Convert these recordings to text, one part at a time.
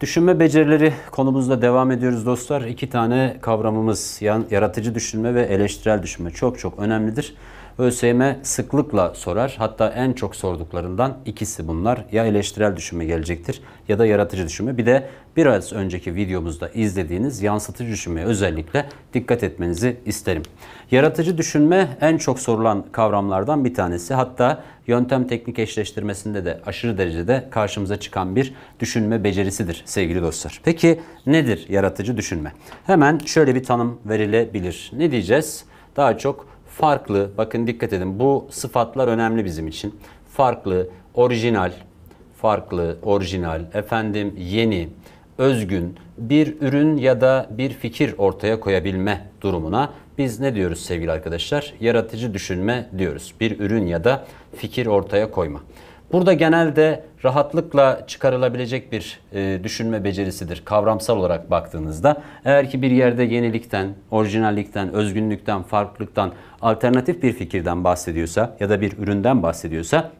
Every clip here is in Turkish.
Düşünme becerileri konumuzda devam ediyoruz dostlar. İki tane kavramımız, yaratıcı düşünme ve eleştirel düşünme çok çok önemlidir. ÖSYM sıklıkla sorar. Hatta en çok sorduklarından ikisi bunlar. Ya eleştirel düşünme gelecektir ya da yaratıcı düşünme. Bir de biraz önceki videomuzda izlediğiniz yansıtıcı düşünmeye özellikle dikkat etmenizi isterim. Yaratıcı düşünme en çok sorulan kavramlardan bir tanesi. Hatta yöntem teknik eşleştirmesinde de aşırı derecede karşımıza çıkan bir düşünme becerisidir sevgili dostlar. Peki nedir yaratıcı düşünme? Hemen şöyle bir tanım verilebilir. Ne diyeceğiz? Daha çok farklı, bakın dikkat edin bu sıfatlar önemli bizim için. Farklı, orijinal, farklı, orijinal, efendim yeni, özgün bir ürün ya da bir fikir ortaya koyabilme durumuna biz ne diyoruz sevgili arkadaşlar? Yaratıcı düşünme diyoruz. Bir ürün ya da fikir ortaya koyma. Burada genelde rahatlıkla çıkarılabilecek bir e, düşünme becerisidir kavramsal olarak baktığınızda. Eğer ki bir yerde yenilikten, orijinallikten, özgünlükten, farklılıktan, alternatif bir fikirden bahsediyorsa ya da bir üründen bahsediyorsa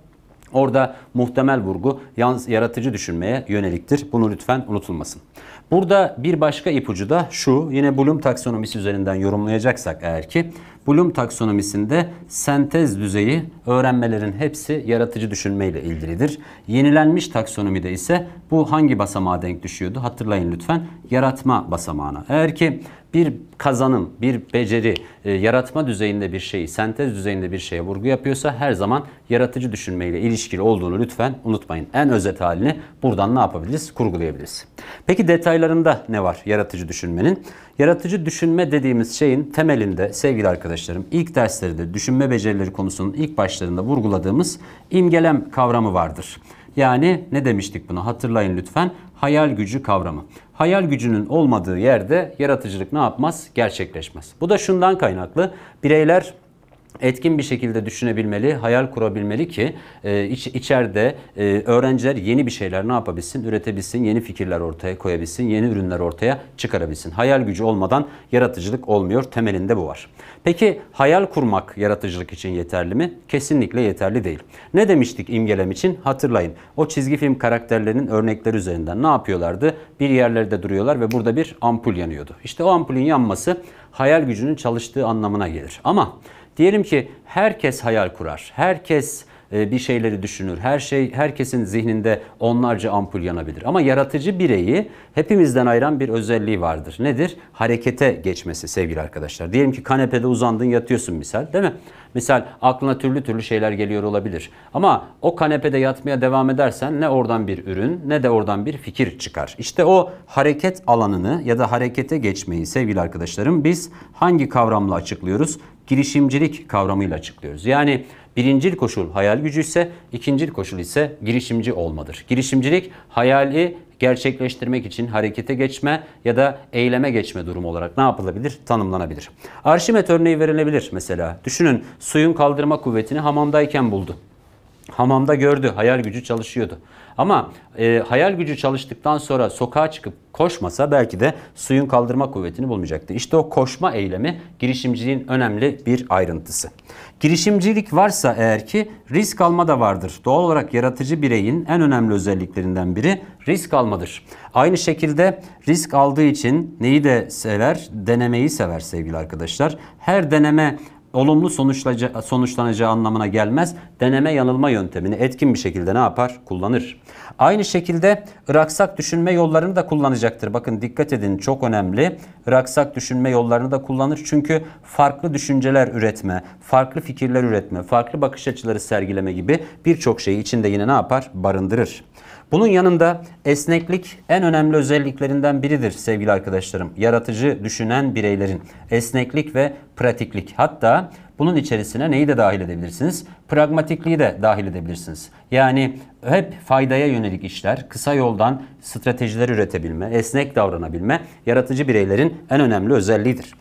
Orada muhtemel vurgu yalnız yaratıcı düşünmeye yöneliktir. Bunu lütfen unutulmasın. Burada bir başka ipucu da şu. Yine Bloom taksonomisi üzerinden yorumlayacaksak eğer ki Bloom taksonomisinde sentez düzeyi öğrenmelerin hepsi yaratıcı düşünmeyle ilgilidir. Yenilenmiş taksonomide ise bu hangi basamağa denk düşüyordu? Hatırlayın lütfen. Yaratma basamağına. Eğer ki bir kazanım, bir beceri, e, yaratma düzeyinde bir şeyi, sentez düzeyinde bir şeye vurgu yapıyorsa her zaman yaratıcı düşünmeyle ilişkili olduğunu lütfen unutmayın. En özet halini buradan ne yapabiliriz? Kurgulayabiliriz. Peki detaylarında ne var yaratıcı düşünmenin? Yaratıcı düşünme dediğimiz şeyin temelinde sevgili arkadaşlarım ilk derslerde düşünme becerileri konusunun ilk başlarında vurguladığımız imgelem kavramı vardır. Yani ne demiştik buna hatırlayın lütfen. Hayal gücü kavramı. Hayal gücünün olmadığı yerde yaratıcılık ne yapmaz? Gerçekleşmez. Bu da şundan kaynaklı. Bireyler etkin bir şekilde düşünebilmeli, hayal kurabilmeli ki e, iç, içeride e, öğrenciler yeni bir şeyler ne yapabilsin, üretebilsin, yeni fikirler ortaya koyabilsin, yeni ürünler ortaya çıkarabilsin. Hayal gücü olmadan yaratıcılık olmuyor. Temelinde bu var. Peki hayal kurmak yaratıcılık için yeterli mi? Kesinlikle yeterli değil. Ne demiştik imgelem için? Hatırlayın. O çizgi film karakterlerinin örnekleri üzerinden ne yapıyorlardı? Bir yerlerde duruyorlar ve burada bir ampul yanıyordu. İşte o ampulün yanması hayal gücünün çalıştığı anlamına gelir. Ama Diyelim ki herkes hayal kurar. Herkes e, bir şeyleri düşünür. Her şey herkesin zihninde onlarca ampul yanabilir. Ama yaratıcı bireyi hepimizden ayıran bir özelliği vardır. Nedir? Harekete geçmesi sevgili arkadaşlar. Diyelim ki kanepede uzandın yatıyorsun misal değil mi? Misal aklına türlü türlü şeyler geliyor olabilir. Ama o kanepede yatmaya devam edersen ne oradan bir ürün ne de oradan bir fikir çıkar. İşte o hareket alanını ya da harekete geçmeyi sevgili arkadaşlarım biz hangi kavramla açıklıyoruz? girişimcilik kavramıyla açıklıyoruz. Yani birincil koşul hayal gücü ise ikincil koşul ise girişimci olmadır. Girişimcilik hayali gerçekleştirmek için harekete geçme ya da eyleme geçme durumu olarak ne yapılabilir? Tanımlanabilir. Arşimet örneği verilebilir mesela. Düşünün suyun kaldırma kuvvetini hamamdayken buldu. Hamamda gördü, hayal gücü çalışıyordu. Ama e, hayal gücü çalıştıktan sonra sokağa çıkıp koşmasa belki de suyun kaldırma kuvvetini bulmayacaktı. İşte o koşma eylemi girişimciliğin önemli bir ayrıntısı. Girişimcilik varsa eğer ki risk alma da vardır. Doğal olarak yaratıcı bireyin en önemli özelliklerinden biri risk almadır. Aynı şekilde risk aldığı için neyi de sever? Denemeyi sever sevgili arkadaşlar. Her deneme olumlu sonuçlanacağı anlamına gelmez. Deneme yanılma yöntemini etkin bir şekilde ne yapar? Kullanır. Aynı şekilde raksak düşünme yollarını da kullanacaktır. Bakın dikkat edin çok önemli. Raksak düşünme yollarını da kullanır. Çünkü farklı düşünceler üretme, farklı fikirler üretme, farklı bakış açıları sergileme gibi birçok şeyi içinde yine ne yapar? Barındırır. Bunun yanında esneklik en önemli özelliklerinden biridir sevgili arkadaşlarım. Yaratıcı düşünen bireylerin esneklik ve pratiklik hatta bunun içerisine neyi de dahil edebilirsiniz? Pragmatikliği de dahil edebilirsiniz. Yani hep faydaya yönelik işler, kısa yoldan stratejiler üretebilme, esnek davranabilme yaratıcı bireylerin en önemli özelliğidir.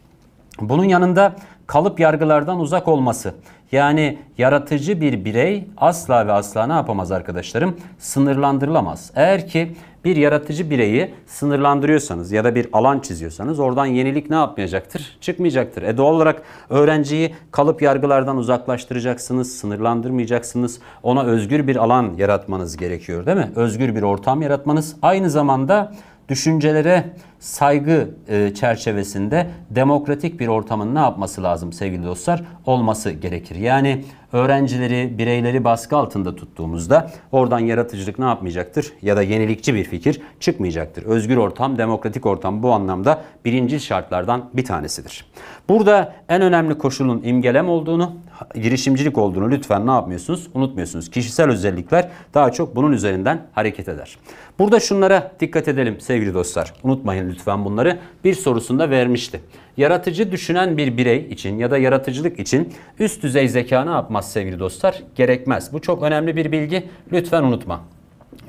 Bunun yanında kalıp yargılardan uzak olması, yani yaratıcı bir birey asla ve asla ne yapamaz arkadaşlarım? Sınırlandırılamaz. Eğer ki bir yaratıcı bireyi sınırlandırıyorsanız ya da bir alan çiziyorsanız oradan yenilik ne yapmayacaktır? Çıkmayacaktır. E doğal olarak öğrenciyi kalıp yargılardan uzaklaştıracaksınız, sınırlandırmayacaksınız. Ona özgür bir alan yaratmanız gerekiyor değil mi? Özgür bir ortam yaratmanız. Aynı zamanda düşüncelere saygı e, çerçevesinde demokratik bir ortamın ne yapması lazım sevgili dostlar? Olması gerekir. Yani öğrencileri, bireyleri baskı altında tuttuğumuzda oradan yaratıcılık ne yapmayacaktır? Ya da yenilikçi bir fikir çıkmayacaktır. Özgür ortam, demokratik ortam bu anlamda birinci şartlardan bir tanesidir. Burada en önemli koşulun imgelem olduğunu, girişimcilik olduğunu lütfen ne yapmıyorsunuz? Unutmuyorsunuz. Kişisel özellikler daha çok bunun üzerinden hareket eder. Burada şunlara dikkat edelim sevgili dostlar. Unutmayın lütfen bunları. Bir sorusunda vermişti yaratıcı düşünen bir birey için ya da yaratıcılık için üst düzey zeka ne yapmaz sevgili dostlar? Gerekmez. Bu çok önemli bir bilgi. Lütfen unutma.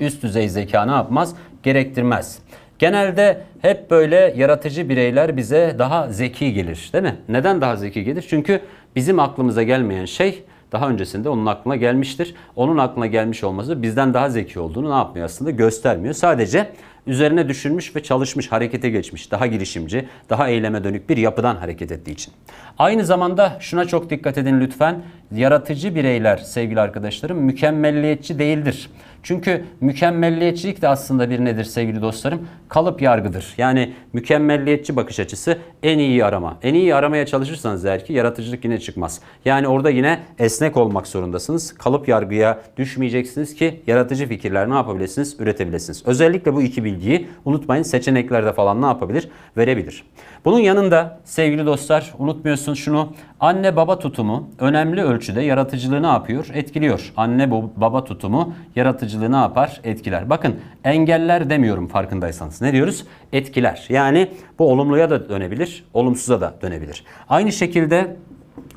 Üst düzey zeka ne yapmaz? Gerektirmez. Genelde hep böyle yaratıcı bireyler bize daha zeki gelir değil mi? Neden daha zeki gelir? Çünkü bizim aklımıza gelmeyen şey daha öncesinde onun aklına gelmiştir. Onun aklına gelmiş olması bizden daha zeki olduğunu ne yapmıyor aslında göstermiyor. Sadece üzerine düşünmüş ve çalışmış, harekete geçmiş. Daha girişimci, daha eyleme dönük bir yapıdan hareket ettiği için. Aynı zamanda şuna çok dikkat edin lütfen. Yaratıcı bireyler sevgili arkadaşlarım mükemmelliyetçi değildir. Çünkü mükemmelliyetçilik de aslında bir nedir sevgili dostlarım? Kalıp yargıdır. Yani mükemmelliyetçi bakış açısı en iyi arama. En iyi aramaya çalışırsanız eğer ki yaratıcılık yine çıkmaz. Yani orada yine esnek olmak zorundasınız. Kalıp yargıya düşmeyeceksiniz ki yaratıcı fikirler ne yapabilirsiniz? Üretebilirsiniz. Özellikle bu iki bilgiyi unutmayın seçeneklerde falan ne yapabilir? Verebilir. Bunun yanında sevgili dostlar unutmuyorsunuz musun şunu? Anne baba tutumu önemli ölçüde yaratıcılığı ne yapıyor? Etkiliyor. Anne baba tutumu yaratıcılığı ne yapar? Etkiler. Bakın engeller demiyorum farkındaysanız. Ne diyoruz? Etkiler. Yani bu olumluya da dönebilir, olumsuza da dönebilir. Aynı şekilde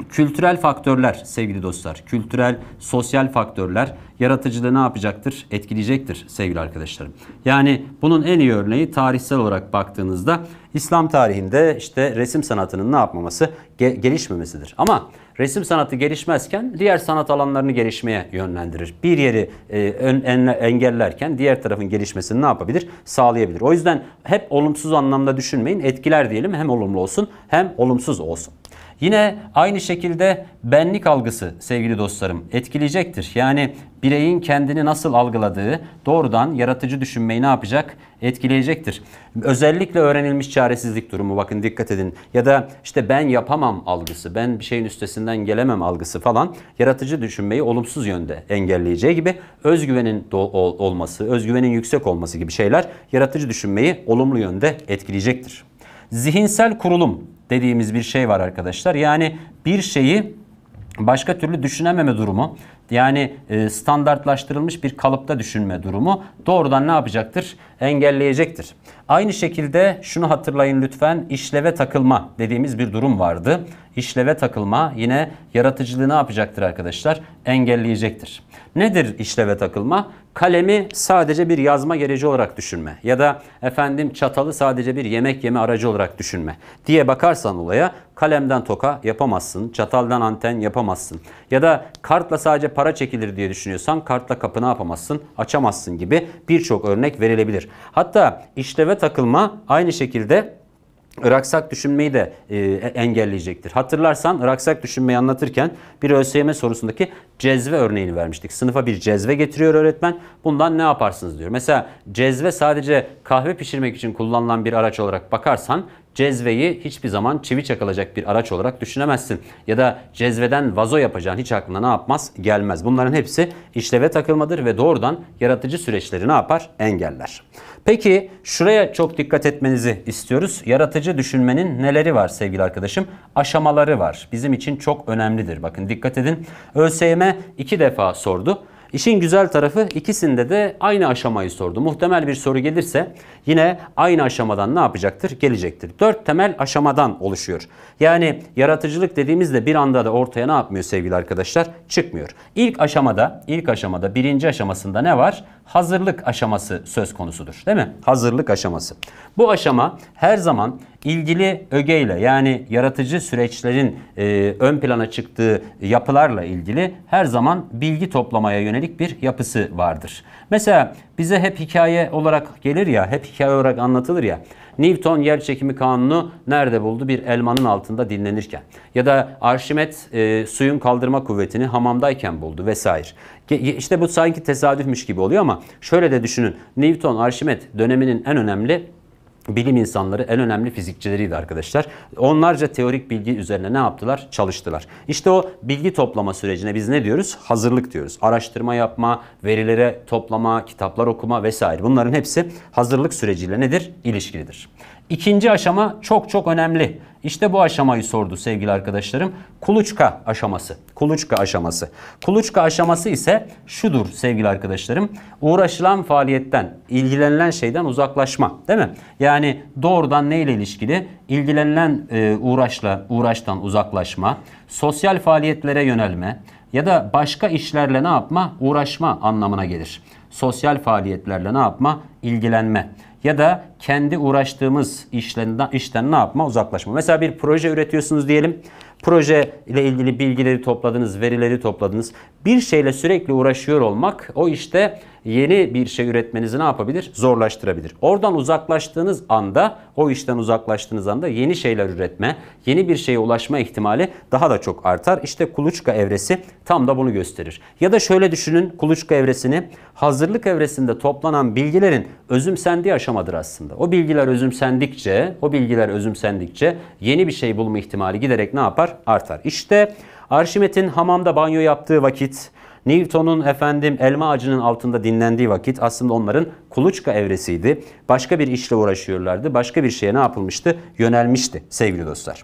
Kültürel faktörler sevgili dostlar, kültürel, sosyal faktörler yaratıcılığı ne yapacaktır? Etkileyecektir sevgili arkadaşlarım. Yani bunun en iyi örneği tarihsel olarak baktığınızda İslam tarihinde işte resim sanatının ne yapmaması? Ge gelişmemesidir. Ama resim sanatı gelişmezken diğer sanat alanlarını gelişmeye yönlendirir. Bir yeri e, ön, en, engellerken diğer tarafın gelişmesini ne yapabilir? Sağlayabilir. O yüzden hep olumsuz anlamda düşünmeyin. Etkiler diyelim hem olumlu olsun hem olumsuz olsun. Yine aynı şekilde benlik algısı sevgili dostlarım etkileyecektir. Yani bireyin kendini nasıl algıladığı doğrudan yaratıcı düşünmeyi ne yapacak? Etkileyecektir. Özellikle öğrenilmiş çaresizlik durumu bakın dikkat edin. Ya da işte ben yapamam algısı, ben bir şeyin üstesinden gelemem algısı falan yaratıcı düşünmeyi olumsuz yönde engelleyeceği gibi özgüvenin olması, özgüvenin yüksek olması gibi şeyler yaratıcı düşünmeyi olumlu yönde etkileyecektir. Zihinsel kurulum dediğimiz bir şey var arkadaşlar. Yani bir şeyi başka türlü düşünememe durumu yani e, standartlaştırılmış bir kalıpta düşünme durumu doğrudan ne yapacaktır? Engelleyecektir. Aynı şekilde şunu hatırlayın lütfen işleve takılma dediğimiz bir durum vardı işleve takılma yine yaratıcılığı ne yapacaktır arkadaşlar? Engelleyecektir. Nedir işleve takılma? Kalemi sadece bir yazma gereci olarak düşünme ya da efendim çatalı sadece bir yemek yeme aracı olarak düşünme diye bakarsan olaya kalemden toka yapamazsın, çataldan anten yapamazsın ya da kartla sadece para çekilir diye düşünüyorsan kartla kapını yapamazsın, açamazsın gibi birçok örnek verilebilir. Hatta işleve takılma aynı şekilde Iraksak düşünmeyi de e, e, engelleyecektir. Hatırlarsan Iraksak düşünmeyi anlatırken bir ÖSYM sorusundaki cezve örneğini vermiştik. Sınıfa bir cezve getiriyor öğretmen. Bundan ne yaparsınız diyor. Mesela cezve sadece kahve pişirmek için kullanılan bir araç olarak bakarsan cezveyi hiçbir zaman çivi çakılacak bir araç olarak düşünemezsin. Ya da cezveden vazo yapacağın hiç aklına ne yapmaz gelmez. Bunların hepsi işleve takılmadır ve doğrudan yaratıcı süreçleri ne yapar? Engeller. Peki şuraya çok dikkat etmenizi istiyoruz. Yaratıcı düşünmenin neleri var sevgili arkadaşım? Aşamaları var. Bizim için çok önemlidir. Bakın dikkat edin. ÖSYM iki defa sordu. İşin güzel tarafı ikisinde de aynı aşamayı sordu. Muhtemel bir soru gelirse yine aynı aşamadan ne yapacaktır? Gelecektir. Dört temel aşamadan oluşuyor. Yani yaratıcılık dediğimizde bir anda da ortaya ne yapmıyor sevgili arkadaşlar? Çıkmıyor. İlk aşamada, ilk aşamada birinci aşamasında ne var? Hazırlık aşaması söz konusudur. Değil mi? Hazırlık aşaması. Bu aşama her zaman ilgili ögeyle yani yaratıcı süreçlerin e, ön plana çıktığı yapılarla ilgili her zaman bilgi toplamaya yönelik bir yapısı vardır. Mesela bize hep hikaye olarak gelir ya, hep hikaye olarak anlatılır ya. Newton yer çekimi kanunu nerede buldu? Bir elmanın altında dinlenirken. Ya da Arşimet e, suyun kaldırma kuvvetini hamamdayken buldu vesaire. İşte bu sanki tesadüfmüş gibi oluyor ama şöyle de düşünün. Newton, Arşimet döneminin en önemli bilim insanları en önemli fizikçileriydi arkadaşlar. Onlarca teorik bilgi üzerine ne yaptılar? Çalıştılar. İşte o bilgi toplama sürecine biz ne diyoruz? Hazırlık diyoruz. Araştırma yapma, verilere toplama, kitaplar okuma vesaire. Bunların hepsi hazırlık süreciyle nedir? İlişkilidir. İkinci aşama çok çok önemli. İşte bu aşamayı sordu sevgili arkadaşlarım. Kuluçka aşaması. Kuluçka aşaması. Kuluçka aşaması ise şudur sevgili arkadaşlarım. Uğraşılan faaliyetten, ilgilenilen şeyden uzaklaşma, değil mi? Yani doğrudan neyle ilişkili? İlgilenilen e, uğraşla uğraştan uzaklaşma, sosyal faaliyetlere yönelme ya da başka işlerle ne yapma? Uğraşma anlamına gelir. Sosyal faaliyetlerle ne yapma? İlgilenme ya da kendi uğraştığımız işten, işten ne yapma uzaklaşma. Mesela bir proje üretiyorsunuz diyelim. Proje ile ilgili bilgileri topladınız, verileri topladınız. Bir şeyle sürekli uğraşıyor olmak o işte yeni bir şey üretmenizi ne yapabilir? Zorlaştırabilir. Oradan uzaklaştığınız anda, o işten uzaklaştığınız anda yeni şeyler üretme, yeni bir şeye ulaşma ihtimali daha da çok artar. İşte kuluçka evresi tam da bunu gösterir. Ya da şöyle düşünün kuluçka evresini. Hazırlık evresinde toplanan bilgilerin özümsendiği aşamadır aslında. O bilgiler özümsendikçe, o bilgiler özümsendikçe yeni bir şey bulma ihtimali giderek ne yapar? Artar. İşte Arşimet'in hamamda banyo yaptığı vakit, Newton'un efendim elma ağacının altında dinlendiği vakit aslında onların kuluçka evresiydi. Başka bir işle uğraşıyorlardı. Başka bir şeye ne yapılmıştı? Yönelmişti sevgili dostlar.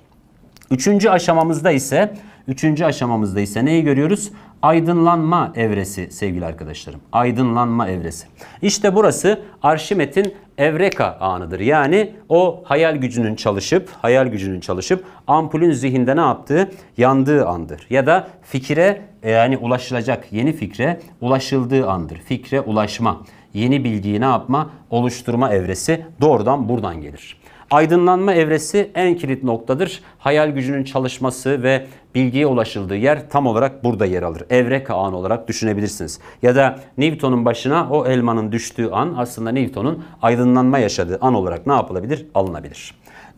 Üçüncü aşamamızda ise Üçüncü aşamamızda ise neyi görüyoruz? Aydınlanma evresi sevgili arkadaşlarım. Aydınlanma evresi. İşte burası Arşimet'in evreka anıdır. Yani o hayal gücünün çalışıp, hayal gücünün çalışıp ampulün zihinde ne yaptığı? Yandığı andır. Ya da fikire e, yani ulaşılacak yeni fikre ulaşıldığı andır. Fikre ulaşma, yeni bilgiyi ne yapma? Oluşturma evresi doğrudan buradan gelir. Aydınlanma evresi en kilit noktadır. Hayal gücünün çalışması ve bilgiye ulaşıldığı yer tam olarak burada yer alır. Evreka an olarak düşünebilirsiniz. Ya da Newton'un başına o elmanın düştüğü an aslında Newton'un aydınlanma yaşadığı an olarak ne yapılabilir? Alınabilir.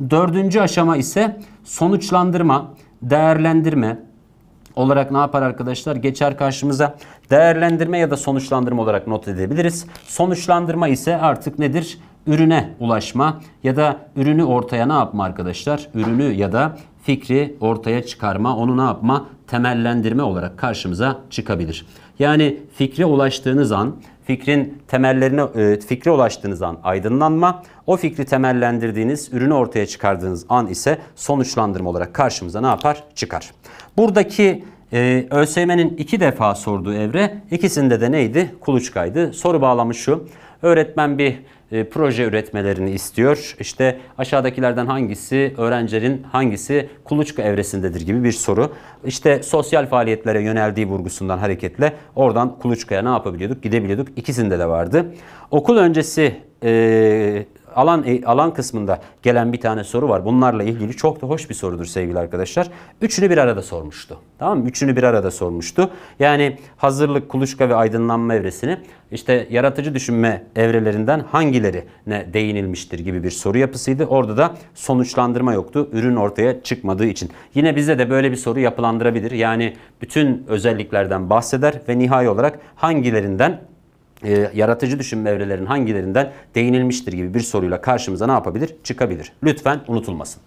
Dördüncü aşama ise sonuçlandırma, değerlendirme, olarak ne yapar arkadaşlar? Geçer karşımıza. Değerlendirme ya da sonuçlandırma olarak not edebiliriz. Sonuçlandırma ise artık nedir? ürüne ulaşma ya da ürünü ortaya ne yapma arkadaşlar? Ürünü ya da fikri ortaya çıkarma, onu ne yapma? Temellendirme olarak karşımıza çıkabilir. Yani fikre ulaştığınız an, fikrin temellerine, e, fikre ulaştığınız an aydınlanma, o fikri temellendirdiğiniz, ürünü ortaya çıkardığınız an ise sonuçlandırma olarak karşımıza ne yapar? Çıkar. Buradaki ee, ÖSYM'nin iki defa sorduğu evre ikisinde de neydi? Kuluçkaydı. Soru bağlamı şu. Öğretmen bir e, proje üretmelerini istiyor. İşte aşağıdakilerden hangisi öğrencilerin hangisi kuluçka evresindedir gibi bir soru. İşte sosyal faaliyetlere yöneldiği vurgusundan hareketle oradan kuluçkaya ne yapabiliyorduk? Gidebiliyorduk. ikisinde de vardı. Okul öncesi e, alan e, alan kısmında gelen bir tane soru var. Bunlarla ilgili çok da hoş bir sorudur sevgili arkadaşlar. Üçünü bir arada sormuştu. Tamam mı? Üçünü bir arada sormuştu. Yani hazırlık, kuluçka ve aydınlanma evresini işte yaratıcı düşünme evrelerinden hangilerine değinilmiştir gibi bir soru yapısıydı. Orada da sonuçlandırma yoktu. Ürün ortaya çıkmadığı için. Yine bize de böyle bir soru yapılandırabilir. Yani bütün özelliklerden bahseder ve nihai olarak hangilerinden e, yaratıcı düşünme evrelerinin hangilerinden değinilmiştir gibi bir soruyla karşımıza ne yapabilir? Çıkabilir. Lütfen unutulmasın.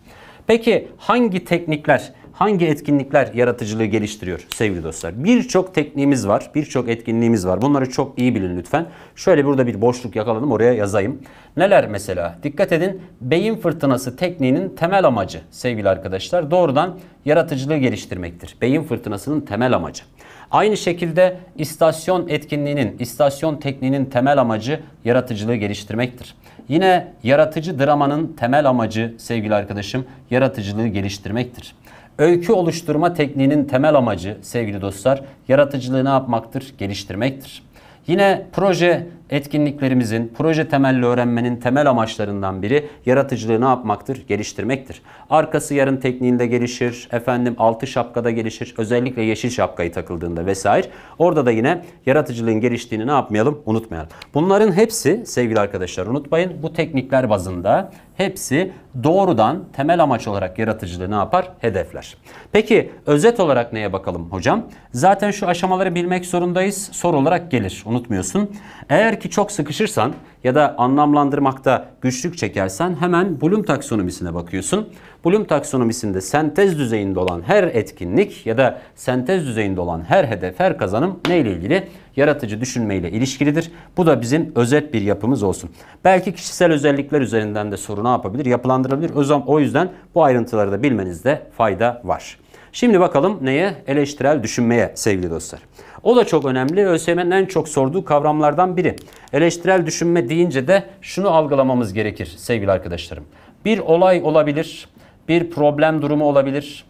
Peki hangi teknikler, hangi etkinlikler yaratıcılığı geliştiriyor sevgili dostlar? Birçok tekniğimiz var, birçok etkinliğimiz var. Bunları çok iyi bilin lütfen. Şöyle burada bir boşluk yakaladım oraya yazayım. Neler mesela? Dikkat edin beyin fırtınası tekniğinin temel amacı sevgili arkadaşlar doğrudan yaratıcılığı geliştirmektir. Beyin fırtınasının temel amacı. Aynı şekilde istasyon etkinliğinin, istasyon tekniğinin temel amacı yaratıcılığı geliştirmektir. Yine yaratıcı dramanın temel amacı sevgili arkadaşım yaratıcılığı geliştirmektir. Öykü oluşturma tekniğinin temel amacı sevgili dostlar yaratıcılığı ne yapmaktır? Geliştirmektir. Yine proje etkinliklerimizin proje temelli öğrenmenin temel amaçlarından biri yaratıcılığı ne yapmaktır? Geliştirmektir. Arkası yarın tekniğinde gelişir, efendim altı şapkada gelişir, özellikle yeşil şapkayı takıldığında vesaire. Orada da yine yaratıcılığın geliştiğini ne yapmayalım? Unutmayalım. Bunların hepsi sevgili arkadaşlar unutmayın bu teknikler bazında hepsi doğrudan temel amaç olarak yaratıcılığı ne yapar? Hedefler. Peki özet olarak neye bakalım hocam? Zaten şu aşamaları bilmek zorundayız. Soru olarak gelir. Unutmuyorsun. Eğer ki çok sıkışırsan ya da anlamlandırmakta güçlük çekersen hemen Bloom taksonomisine bakıyorsun. Bloom taksonomisinde sentez düzeyinde olan her etkinlik ya da sentez düzeyinde olan her hedef, her kazanım neyle ilgili? Yaratıcı düşünmeyle ilişkilidir. Bu da bizim özet bir yapımız olsun. Belki kişisel özellikler üzerinden de soru ne yapabilir? Yapılandırabilir. O yüzden bu ayrıntıları da bilmenizde fayda var. Şimdi bakalım neye? Eleştirel düşünmeye sevgili dostlar. O da çok önemli. ÖSYM'nin en çok sorduğu kavramlardan biri. Eleştirel düşünme deyince de şunu algılamamız gerekir sevgili arkadaşlarım. Bir olay olabilir, bir problem durumu olabilir,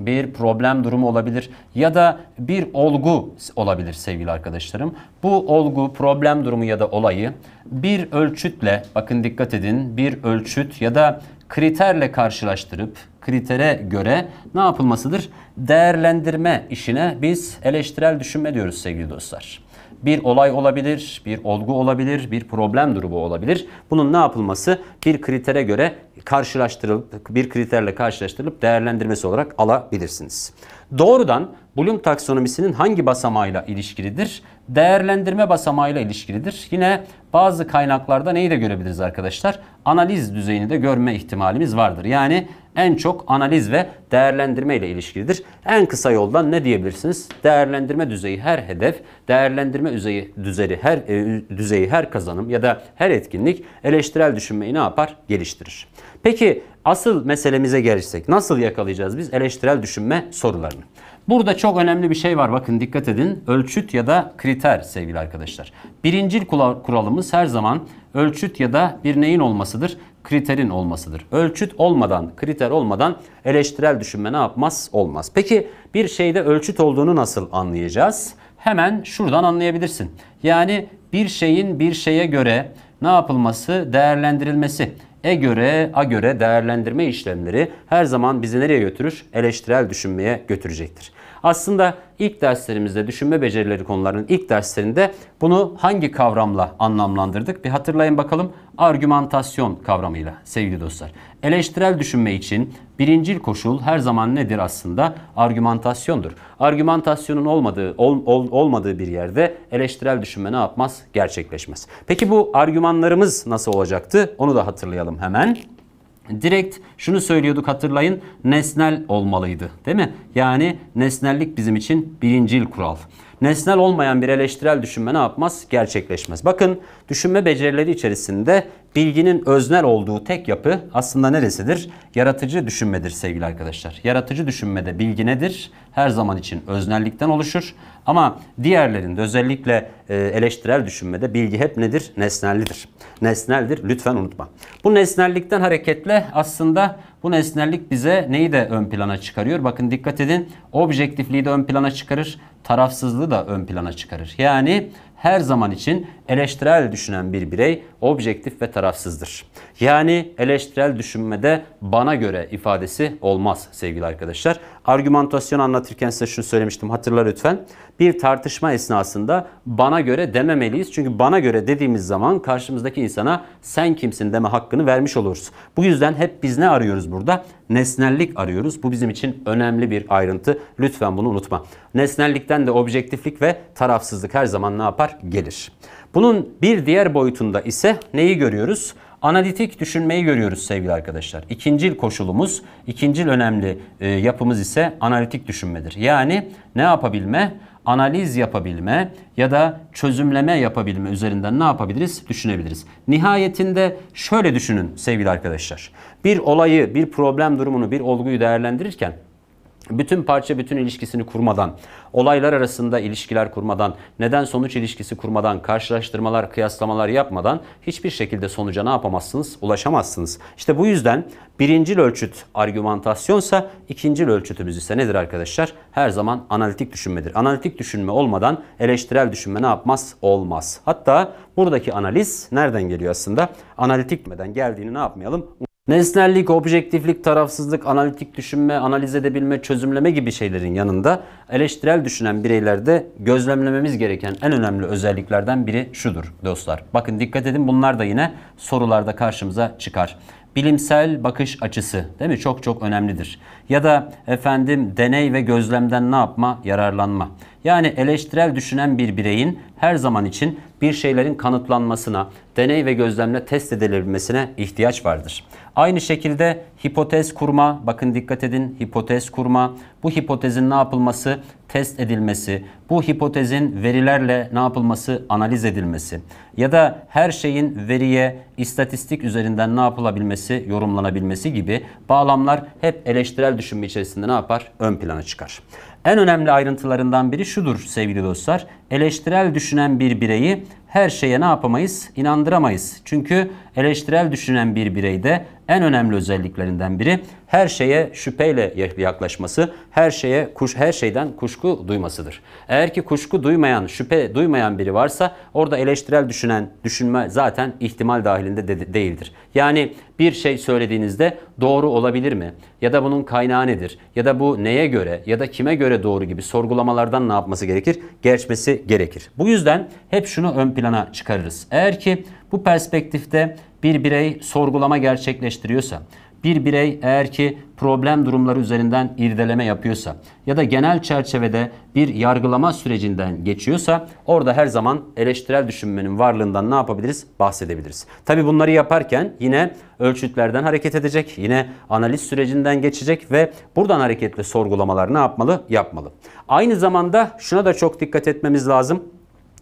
bir problem durumu olabilir ya da bir olgu olabilir sevgili arkadaşlarım. Bu olgu, problem durumu ya da olayı bir ölçütle bakın dikkat edin bir ölçüt ya da kriterle karşılaştırıp kritere göre ne yapılmasıdır? Değerlendirme işine biz eleştirel düşünme diyoruz sevgili dostlar. Bir olay olabilir, bir olgu olabilir, bir problem durumu olabilir. Bunun ne yapılması? Bir kritere göre karşılaştırılıp, bir kriterle karşılaştırılıp değerlendirmesi olarak alabilirsiniz. Doğrudan Bloom taksonomisinin hangi basamağıyla ilişkilidir? Değerlendirme basamağıyla ilişkilidir. Yine bazı kaynaklarda neyi de görebiliriz arkadaşlar? Analiz düzeyini de görme ihtimalimiz vardır. Yani en çok analiz ve değerlendirme ile ilişkilidir. En kısa yoldan ne diyebilirsiniz? Değerlendirme düzeyi her hedef, değerlendirme düzeyi, düzeyi her e, düzeyi her kazanım ya da her etkinlik eleştirel düşünmeyi ne yapar? Geliştirir. Peki asıl meselemize gelirsek nasıl yakalayacağız biz eleştirel düşünme sorularını? Burada çok önemli bir şey var. Bakın dikkat edin. Ölçüt ya da kriter sevgili arkadaşlar. Birincil kuralımız her zaman ölçüt ya da bir neyin olmasıdır? Kriterin olmasıdır. Ölçüt olmadan, kriter olmadan eleştirel düşünme ne yapmaz? Olmaz. Peki bir şeyde ölçüt olduğunu nasıl anlayacağız? Hemen şuradan anlayabilirsin. Yani bir şeyin bir şeye göre ne yapılması? Değerlendirilmesi. E göre, a göre değerlendirme işlemleri her zaman bizi nereye götürür? Eleştirel düşünmeye götürecektir. Aslında ilk derslerimizde düşünme becerileri konularının ilk derslerinde bunu hangi kavramla anlamlandırdık? Bir hatırlayın bakalım argümantasyon kavramıyla sevgili dostlar. Eleştirel düşünme için birincil koşul her zaman nedir aslında? Argümantasyondur. Argümantasyonun olmadığı ol, ol, olmadığı bir yerde eleştirel düşünme ne yapmaz? Gerçekleşmez. Peki bu argümanlarımız nasıl olacaktı? Onu da hatırlayalım hemen. Direkt şunu söylüyorduk hatırlayın nesnel olmalıydı değil mi? Yani nesnellik bizim için birincil kural nesnel olmayan bir eleştirel düşünme ne yapmaz? Gerçekleşmez. Bakın düşünme becerileri içerisinde bilginin öznel olduğu tek yapı aslında neresidir? Yaratıcı düşünmedir sevgili arkadaşlar. Yaratıcı düşünmede bilgi nedir? Her zaman için öznellikten oluşur. Ama diğerlerinde özellikle e, eleştirel düşünmede bilgi hep nedir? Nesnellidir. Nesneldir lütfen unutma. Bu nesnellikten hareketle aslında bu nesnellik bize neyi de ön plana çıkarıyor? Bakın dikkat edin objektifliği de ön plana çıkarır tarafsızlığı da ön plana çıkarır. Yani her zaman için eleştirel düşünen bir birey objektif ve tarafsızdır. Yani eleştirel düşünmede bana göre ifadesi olmaz sevgili arkadaşlar. Argümantasyon anlatırken size şunu söylemiştim hatırla lütfen. Bir tartışma esnasında bana göre dememeliyiz. Çünkü bana göre dediğimiz zaman karşımızdaki insana sen kimsin deme hakkını vermiş oluruz. Bu yüzden hep biz ne arıyoruz burada? Nesnellik arıyoruz. Bu bizim için önemli bir ayrıntı. Lütfen bunu unutma. Nesnellikten de objektiflik ve tarafsızlık her zaman ne yapar? Gelir. Bunun bir diğer boyutunda ise neyi görüyoruz? Analitik düşünmeyi görüyoruz sevgili arkadaşlar. İkincil koşulumuz, ikincil önemli e, yapımız ise analitik düşünmedir. Yani ne yapabilme? Analiz yapabilme ya da çözümleme yapabilme üzerinden ne yapabiliriz? Düşünebiliriz. Nihayetinde şöyle düşünün sevgili arkadaşlar. Bir olayı, bir problem durumunu, bir olguyu değerlendirirken bütün parça bütün ilişkisini kurmadan, olaylar arasında ilişkiler kurmadan, neden sonuç ilişkisi kurmadan, karşılaştırmalar, kıyaslamalar yapmadan hiçbir şekilde sonuca ne yapamazsınız? Ulaşamazsınız. İşte bu yüzden birinci ölçüt argümantasyonsa ikinci ölçütümüz ise nedir arkadaşlar? Her zaman analitik düşünmedir. Analitik düşünme olmadan eleştirel düşünme ne yapmaz? Olmaz. Hatta buradaki analiz nereden geliyor aslında? Analitik geldiğini ne yapmayalım? Nesnellik, objektiflik, tarafsızlık, analitik düşünme, analiz edebilme, çözümleme gibi şeylerin yanında eleştirel düşünen bireylerde gözlemlememiz gereken en önemli özelliklerden biri şudur dostlar. Bakın dikkat edin bunlar da yine sorularda karşımıza çıkar bilimsel bakış açısı değil mi? Çok çok önemlidir. Ya da efendim deney ve gözlemden ne yapma? Yararlanma. Yani eleştirel düşünen bir bireyin her zaman için bir şeylerin kanıtlanmasına, deney ve gözlemle test edilebilmesine ihtiyaç vardır. Aynı şekilde hipotez kurma, bakın dikkat edin hipotez kurma, bu hipotezin ne yapılması? Test edilmesi, bu hipotezin verilerle ne yapılması? Analiz edilmesi ya da her şeyin veriye, istatistik üzerinden ne yapılabilmesi, yorumlanabilmesi gibi bağlamlar hep eleştirel düşünme içerisinde ne yapar? Ön plana çıkar. En önemli ayrıntılarından biri şudur sevgili dostlar. Eleştirel düşünen bir bireyi her şeye ne yapamayız? İnandıramayız. Çünkü eleştirel düşünen bir bireyde en önemli özelliklerinden biri her şeye şüpheyle yaklaşması, her şeye kuş her şeyden kuşku duymasıdır. Eğer ki kuşku duymayan, şüphe duymayan biri varsa orada eleştirel düşünen, düşünme zaten ihtimal dahilinde de değildir. Yani bir şey söylediğinizde doğru olabilir mi? Ya da bunun kaynağı nedir? Ya da bu neye göre ya da kime göre doğru gibi sorgulamalardan ne yapması gerekir? Geçmesi gerekir. Bu yüzden hep şunu ön plana çıkarırız. Eğer ki bu perspektifte bir birey sorgulama gerçekleştiriyorsa, bir birey eğer ki problem durumları üzerinden irdeleme yapıyorsa ya da genel çerçevede bir yargılama sürecinden geçiyorsa orada her zaman eleştirel düşünmenin varlığından ne yapabiliriz? Bahsedebiliriz. Tabi bunları yaparken yine ölçütlerden hareket edecek, yine analiz sürecinden geçecek ve buradan hareketle sorgulamalar ne yapmalı? Yapmalı. Aynı zamanda şuna da çok dikkat etmemiz lazım.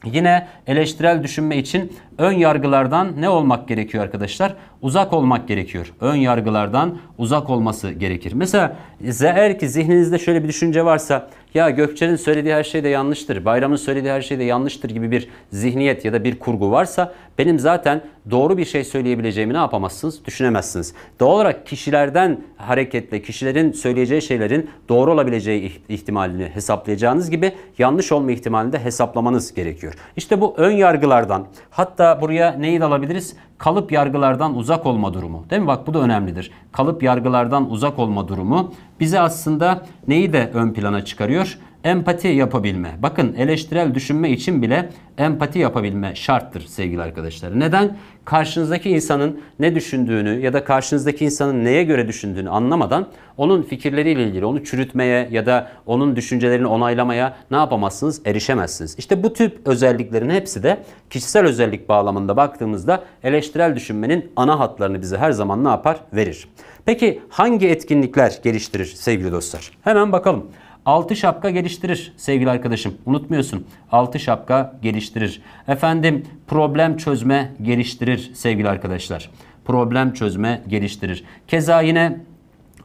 Yine eleştirel düşünme için ön yargılardan ne olmak gerekiyor arkadaşlar? uzak olmak gerekiyor. Ön yargılardan uzak olması gerekir. Mesela eğer ki zihninizde şöyle bir düşünce varsa ya Gökçe'nin söylediği her şey de yanlıştır, Bayram'ın söylediği her şey de yanlıştır gibi bir zihniyet ya da bir kurgu varsa benim zaten doğru bir şey söyleyebileceğimi ne yapamazsınız? Düşünemezsiniz. Doğal olarak kişilerden hareketle kişilerin söyleyeceği şeylerin doğru olabileceği ihtimalini hesaplayacağınız gibi yanlış olma ihtimalini de hesaplamanız gerekiyor. İşte bu ön yargılardan hatta buraya neyi de alabiliriz? kalıp yargılardan uzak olma durumu. Değil mi? Bak bu da önemlidir. Kalıp yargılardan uzak olma durumu bize aslında neyi de ön plana çıkarıyor? empati yapabilme. Bakın eleştirel düşünme için bile empati yapabilme şarttır sevgili arkadaşlar. Neden? Karşınızdaki insanın ne düşündüğünü ya da karşınızdaki insanın neye göre düşündüğünü anlamadan onun fikirleriyle ilgili onu çürütmeye ya da onun düşüncelerini onaylamaya ne yapamazsınız? Erişemezsiniz. İşte bu tip özelliklerin hepsi de kişisel özellik bağlamında baktığımızda eleştirel düşünmenin ana hatlarını bize her zaman ne yapar? Verir. Peki hangi etkinlikler geliştirir sevgili dostlar? Hemen bakalım. 6 şapka geliştirir sevgili arkadaşım. Unutmuyorsun. 6 şapka geliştirir. Efendim problem çözme geliştirir sevgili arkadaşlar. Problem çözme geliştirir. Keza yine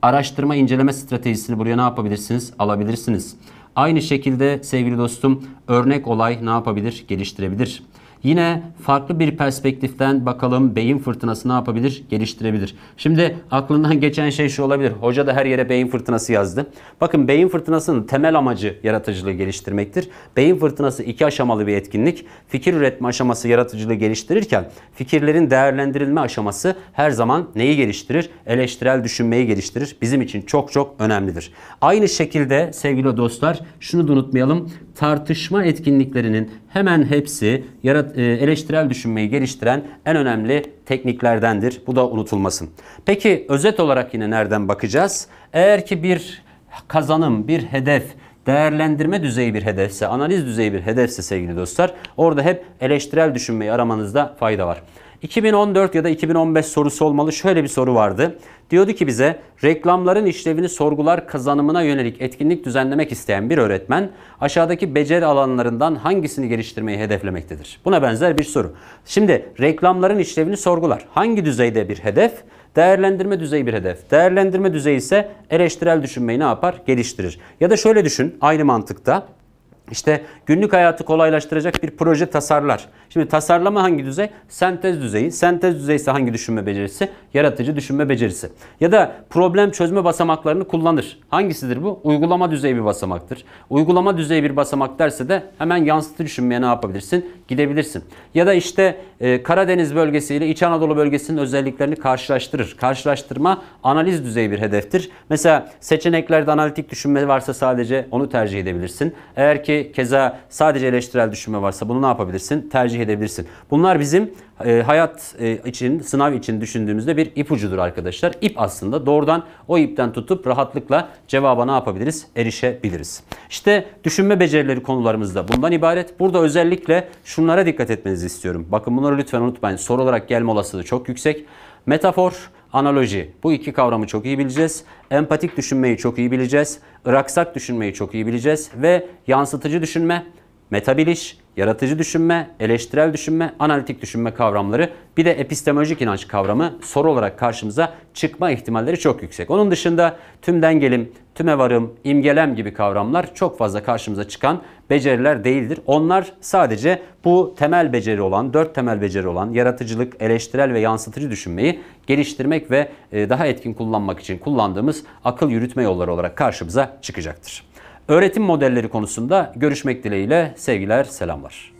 araştırma inceleme stratejisini buraya ne yapabilirsiniz? Alabilirsiniz. Aynı şekilde sevgili dostum örnek olay ne yapabilir? Geliştirebilir. Yine farklı bir perspektiften bakalım beyin fırtınası ne yapabilir? Geliştirebilir. Şimdi aklından geçen şey şu olabilir. Hoca da her yere beyin fırtınası yazdı. Bakın beyin fırtınasının temel amacı yaratıcılığı geliştirmektir. Beyin fırtınası iki aşamalı bir etkinlik. Fikir üretme aşaması yaratıcılığı geliştirirken fikirlerin değerlendirilme aşaması her zaman neyi geliştirir? Eleştirel düşünmeyi geliştirir. Bizim için çok çok önemlidir. Aynı şekilde sevgili dostlar şunu da unutmayalım tartışma etkinliklerinin hemen hepsi e, eleştirel düşünmeyi geliştiren en önemli tekniklerdendir. Bu da unutulmasın. Peki özet olarak yine nereden bakacağız? Eğer ki bir kazanım, bir hedef, değerlendirme düzeyi bir hedefse, analiz düzeyi bir hedefse sevgili dostlar, orada hep eleştirel düşünmeyi aramanızda fayda var. 2014 ya da 2015 sorusu olmalı. Şöyle bir soru vardı. Diyordu ki bize reklamların işlevini sorgular kazanımına yönelik etkinlik düzenlemek isteyen bir öğretmen aşağıdaki beceri alanlarından hangisini geliştirmeyi hedeflemektedir? Buna benzer bir soru. Şimdi reklamların işlevini sorgular. Hangi düzeyde bir hedef? Değerlendirme düzeyi bir hedef. Değerlendirme düzeyi ise eleştirel düşünmeyi ne yapar? Geliştirir. Ya da şöyle düşün aynı mantıkta. İşte günlük hayatı kolaylaştıracak bir proje tasarlar. Şimdi tasarlama hangi düzey? Sentez düzeyi. Sentez düzeyi ise hangi düşünme becerisi? Yaratıcı düşünme becerisi. Ya da problem çözme basamaklarını kullanır. Hangisidir bu? Uygulama düzeyi bir basamaktır. Uygulama düzeyi bir basamak derse de hemen yansıtı düşünmeye ne yapabilirsin? gidebilirsin. Ya da işte e, Karadeniz bölgesi ile İç Anadolu bölgesinin özelliklerini karşılaştırır. Karşılaştırma analiz düzeyi bir hedeftir. Mesela seçeneklerde analitik düşünme varsa sadece onu tercih edebilirsin. Eğer ki keza sadece eleştirel düşünme varsa bunu ne yapabilirsin? Tercih edebilirsin. Bunlar bizim ee, hayat e, için, sınav için düşündüğümüzde bir ipucudur arkadaşlar. İp aslında doğrudan o ipten tutup rahatlıkla cevaba ne yapabiliriz? Erişebiliriz. İşte düşünme becerileri konularımızda bundan ibaret. Burada özellikle şunlara dikkat etmenizi istiyorum. Bakın bunları lütfen unutmayın. Soru olarak gelme olasılığı çok yüksek. Metafor, analoji. Bu iki kavramı çok iyi bileceğiz. Empatik düşünmeyi çok iyi bileceğiz. Iraksak düşünmeyi çok iyi bileceğiz. Ve yansıtıcı düşünme, meta yaratıcı düşünme, eleştirel düşünme, analitik düşünme kavramları bir de epistemolojik inanç kavramı soru olarak karşımıza çıkma ihtimalleri çok yüksek. Onun dışında tüm dengelim, tüme varım, imgelem gibi kavramlar çok fazla karşımıza çıkan beceriler değildir. Onlar sadece bu temel beceri olan, dört temel beceri olan yaratıcılık, eleştirel ve yansıtıcı düşünmeyi geliştirmek ve e, daha etkin kullanmak için kullandığımız akıl yürütme yolları olarak karşımıza çıkacaktır öğretim modelleri konusunda görüşmek dileğiyle sevgiler, selamlar.